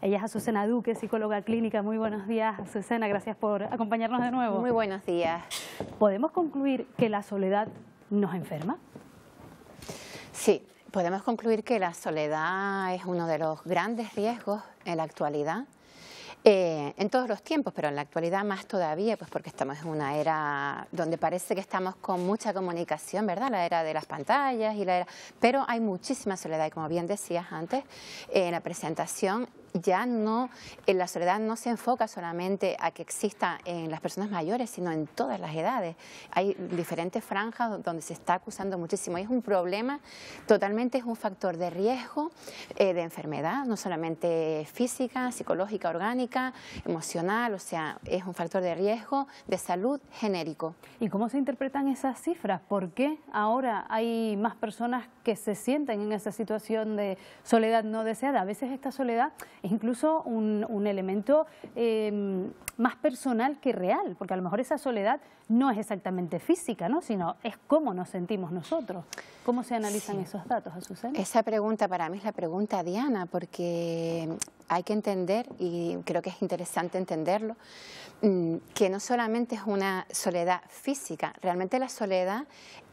Ella es Azucena Duque, psicóloga clínica. Muy buenos días, Azucena. Gracias por acompañarnos de nuevo. Muy buenos días. ¿Podemos concluir que la soledad nos enferma? Sí, podemos concluir que la soledad es uno de los grandes riesgos en la actualidad eh, en todos los tiempos, pero en la actualidad más todavía, pues porque estamos en una era donde parece que estamos con mucha comunicación, ¿verdad? La era de las pantallas y la era... Pero hay muchísima soledad y como bien decías antes, en la presentación ya no, eh, la soledad no se enfoca solamente a que exista en las personas mayores, sino en todas las edades. Hay diferentes franjas donde se está acusando muchísimo es un problema totalmente, es un factor de riesgo eh, de enfermedad, no solamente física, psicológica, orgánica, emocional, o sea, es un factor de riesgo de salud genérico. ¿Y cómo se interpretan esas cifras? ¿Por qué ahora hay más personas que se sienten en esa situación de soledad no deseada? A veces esta soledad es incluso un, elemento em, más personal que real, porque a lo mejor esa soledad no es exactamente física, ¿no? sino es cómo nos sentimos nosotros. ¿Cómo se analizan esos datos, Azucena? Esa pregunta para mí es la pregunta Diana, porque hay que entender, y creo que es interesante entenderlo, mm, que no solamente es una soledad física, realmente la soledad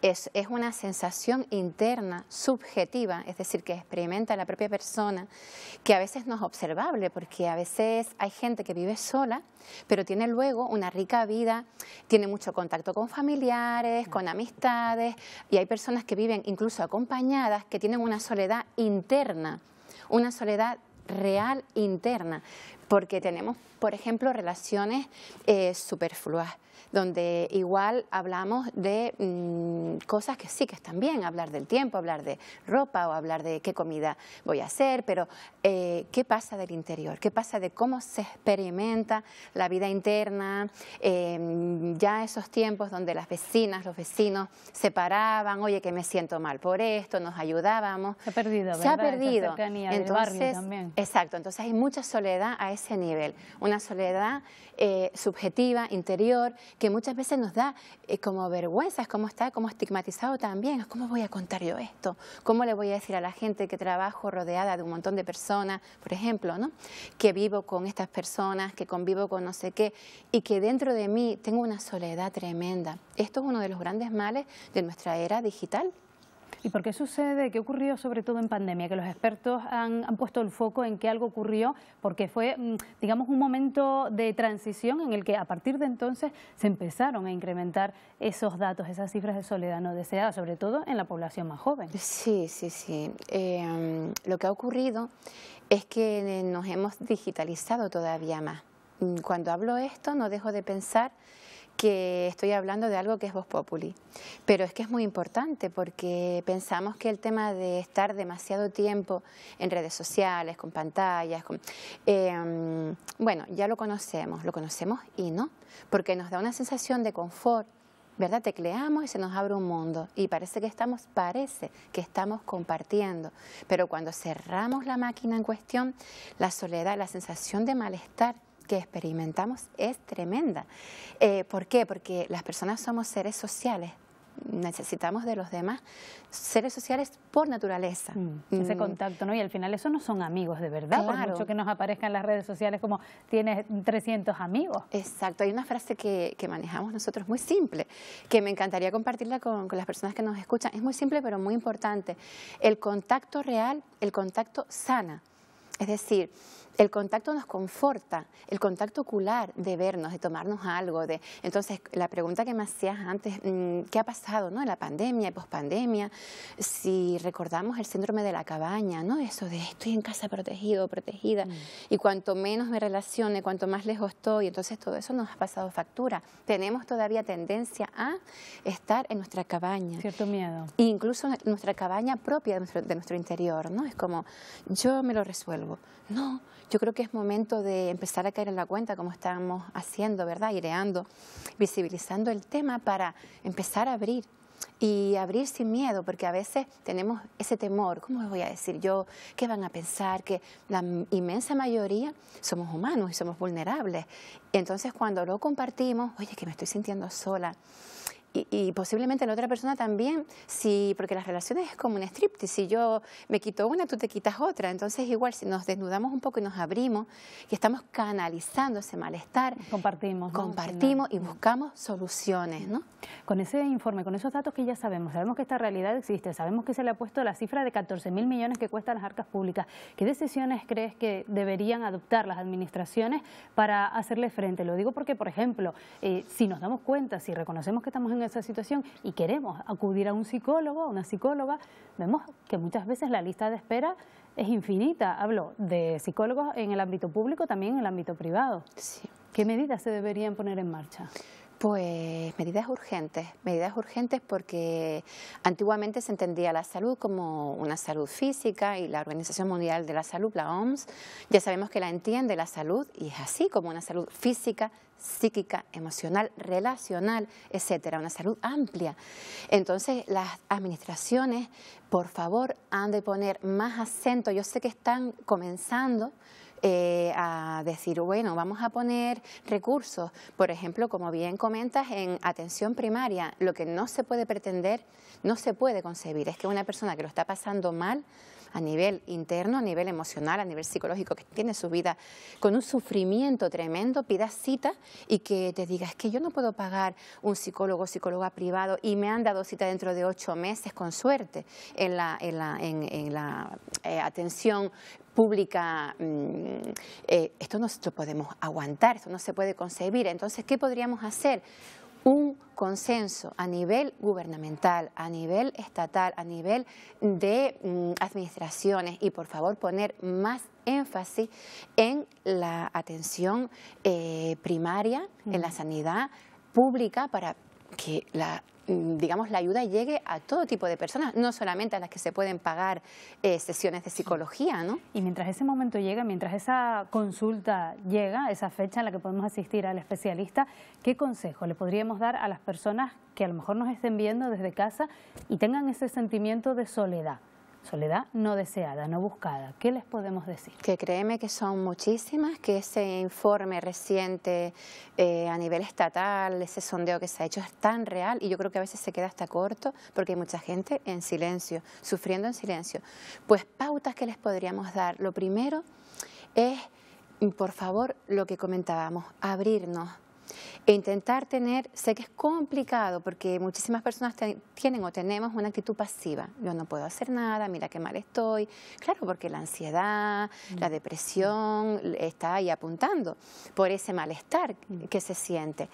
es, es, una sensación interna, subjetiva, es decir, que experimenta la propia persona, que a veces nos observa observable, porque a veces hay gente que vive sola, pero tiene luego una rica vida, tiene mucho contacto con familiares, con amistades, y hay personas que viven incluso acompañadas, que tienen una soledad interna, una soledad real interna porque tenemos, por ejemplo, relaciones eh, superfluas, donde igual hablamos de mm, cosas que sí que están bien, hablar del tiempo, hablar de ropa o hablar de qué comida voy a hacer, pero eh, ¿qué pasa del interior? ¿Qué pasa de cómo se experimenta la vida interna? Em, ya esos tiempos donde las vecinas, los vecinos se paraban, oye, que me siento mal por esto, nos ayudábamos. Se ha perdido, ¿verdad? Se ha perdido. entonces, Exacto, entonces hay mucha soledad a ese nivel. Una soledad eh, subjetiva, interior, que muchas veces nos da eh, como vergüenza, es como está como estigmatizado también, cómo voy a contar yo esto, cómo le voy a decir a la gente que trabajo rodeada de un montón de personas, por ejemplo, ¿no? que vivo con estas personas, que convivo con no sé qué, y que dentro de mí tengo una soledad tremenda. Esto es uno de los grandes males de nuestra era digital. ¿Y por qué sucede? ¿Qué ocurrió sobre todo en pandemia? Que los expertos han, han, puesto el foco en que algo ocurrió porque fue, mm, digamos, un momento de transición en el que a partir de entonces se empezaron a incrementar esos datos, esas cifras de soledad no deseada, sobre todo en la población más joven. Sí, sí, sí. Eh, lo que ha ocurrido es que eh, nos hemos digitalizado todavía más. Mm, cuando hablo esto no dejo de pensar que estoy hablando de algo que es vos Populi. Pero es que es muy importante porque pensamos que el tema de estar demasiado tiempo en redes sociales, con pantallas, em, bueno, ya lo conocemos, lo conocemos y no, porque nos da una sensación de confort, ¿verdad? Tecleamos y se nos abre un mundo y parece que estamos, parece que estamos compartiendo, pero cuando cerramos la máquina en cuestión, la soledad, la sensación de malestar que experimentamos es tremenda. Eh, ¿Por qué? Porque las personas somos seres sociales, necesitamos de los demás, seres sociales por naturaleza. Mm, ese mm. contacto, ¿no? Y al final eso no son amigos de verdad, claro. por mucho que nos aparezcan las redes sociales como tienes 300 amigos. Exacto, hay una frase que, manejamos nosotros muy simple, que me encantaría compartirla con las personas que nos escuchan. Es muy simple pero muy importante. El contacto real, el contacto sana. Es decir, el contacto nos conforta, el contacto ocular de vernos, de tomarnos algo. De... Entonces, la pregunta que me hacías antes, mm, ¿qué ha pasado ¿no? en la pandemia y pospandemia? Si recordamos el síndrome de la cabaña, ¿no? Eso de estoy en casa protegido, protegida, mm. y cuanto menos me relacione, cuanto más lejos estoy, entonces todo eso nos ha pasado factura. Tenemos todavía tendencia a estar en nuestra cabaña. Cierto miedo. E incluso nuestra cabaña propia de nuestro, de nuestro interior, ¿no? Es como, yo me lo resuelvo. No, yo creo que es momento de empezar a caer en la cuenta, como estamos haciendo, ¿verdad? Aireando, visibilizando el tema para empezar a abrir y abrir sin miedo, porque a veces tenemos ese temor, ¿cómo les voy a decir yo? ¿Qué van a pensar? Que la inmensa mayoría somos humanos y somos vulnerables. Entonces cuando lo compartimos, oye, que me estoy sintiendo sola, y, posiblemente en otra persona también, si, porque las relaciones es como un striptease, si yo me quito una, tú te quitas otra, entonces igual si nos desnudamos un poco y nos abrimos, y estamos canalizando ese malestar, compartimos, compartimos y buscamos soluciones. ¿no? Con ese informe, con esos datos que ya sabemos, sabemos que esta realidad existe, sabemos que se le ha puesto la cifra de 14 mil millones que cuestan las arcas públicas, ¿qué decisiones crees que deberían adoptar las administraciones para hacerle frente? Lo digo porque, por ejemplo, eh, si nos damos cuenta, si reconocemos que estamos en esa situación y queremos acudir a un psicólogo, a una psicóloga, vemos que muchas veces la lista de espera es infinita. Hablo de psicólogos en el ámbito público, también en el ámbito privado. ¿Qué medidas se deberían poner en marcha? Pues medidas urgentes, medidas urgentes porque antiguamente se entendía la salud como una salud física y la Organización Mundial de la Salud, la OMS, ya sabemos que la entiende la salud y es así como una salud física, psíquica, emocional, relacional, etcétera, una salud amplia. Entonces las administraciones, por favor, han de poner más acento, yo sé que están comenzando, eh, a decir, bueno, vamos a poner recursos, por ejemplo, como bien comentas, en atención primaria, lo que no se puede pretender, no se puede concebir, es que una persona que lo está pasando mal a nivel interno, a nivel emocional, a nivel psicológico, que tiene su vida con un sufrimiento tremendo, pidas cita y que te diga, es que yo no puedo pagar un psicólogo o psicóloga privado y me han dado cita dentro de ocho meses, con suerte, en la, en la, eh, atención pública, mm, eh, esto no lo podemos aguantar, esto no se puede concebir. Entonces, ¿qué podríamos hacer? un consenso a nivel gubernamental, a nivel estatal, a nivel de mm, administraciones y por favor poner más énfasis en la atención eh, primaria, en la sanidad pública para que la mm, digamos, la ayuda llegue a todo tipo de personas, no solamente a las que se pueden pagar eh, sesiones de psicología, ¿no? Y mientras ese momento llega, mientras esa consulta llega, esa fecha en la que podemos asistir al especialista, ¿qué consejo le podríamos dar a las personas que a lo mejor nos estén viendo desde casa y tengan ese sentimiento de soledad? soledad no deseada, no buscada. ¿Qué les podemos decir? Que créeme que son muchísimas, que ese informe reciente eh, a nivel estatal, ese sondeo que se ha hecho es tan real y yo creo que a veces se queda hasta corto porque hay mucha gente en silencio, sufriendo en silencio. Pues pautas que les podríamos dar. Lo primero es, por favor, lo que comentábamos, abrirnos e intentar tener, sé que es complicado porque muchísimas personas tienen o tenemos una actitud pasiva. Yo no puedo hacer nada, mira qué mal estoy. Claro, porque la ansiedad, mm. la depresión mm. está ahí apuntando por ese malestar mm. que se siente.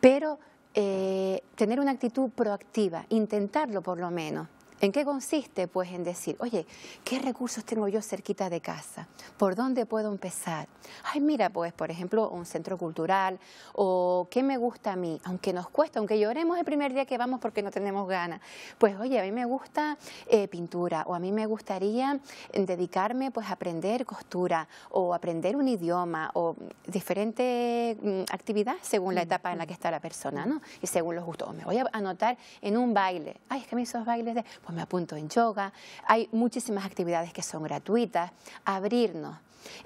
Pero eh, tener una actitud proactiva, intentarlo por lo menos. ¿En qué consiste? Pues en decir, oye, ¿qué recursos tengo yo cerquita de casa? ¿Por dónde puedo empezar? Ay, mira, pues, por ejemplo, un centro cultural o qué me gusta a mí, aunque nos cueste, aunque lloremos el primer día que vamos porque no tenemos ganas. Pues, oye, a mí me gusta eh, pintura o a mí me gustaría mm, dedicarme pues a aprender costura o aprender un idioma o diferente mm, actividad según la etapa en la que está la persona, ¿no? Y según los gustos. me voy a anotar en un baile. Ay, es que me hizo esos bailes de me apunto en yoga. Hay muchísimas actividades que son gratuitas. Abrirnos.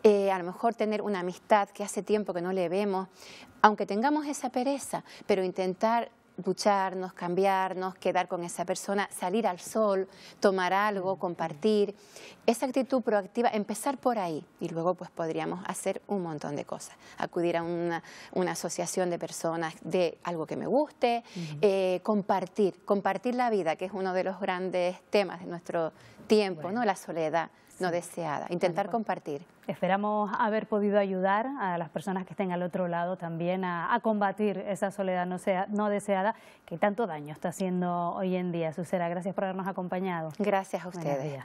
Eh, a lo mejor tener una amistad que hace tiempo que no le vemos, aunque tengamos esa pereza, pero intentar ducharnos, cambiarnos, quedar con esa persona, salir al sol, tomar algo, compartir. Esa actitud proactiva, empezar por ahí y luego pues podríamos hacer un montón de cosas. Acudir a una, una asociación de personas de algo que me guste, eh, compartir, compartir la vida, que es uno de los grandes temas de nuestro tiempo, ¿no? La soledad no deseada, intentar compartir. Esperamos haber podido ayudar a las personas que estén al otro lado también a, combatir esa soledad no, sea, no deseada que tanto daño está haciendo hoy en día. Susera, gracias por habernos acompañado. Gracias a ustedes.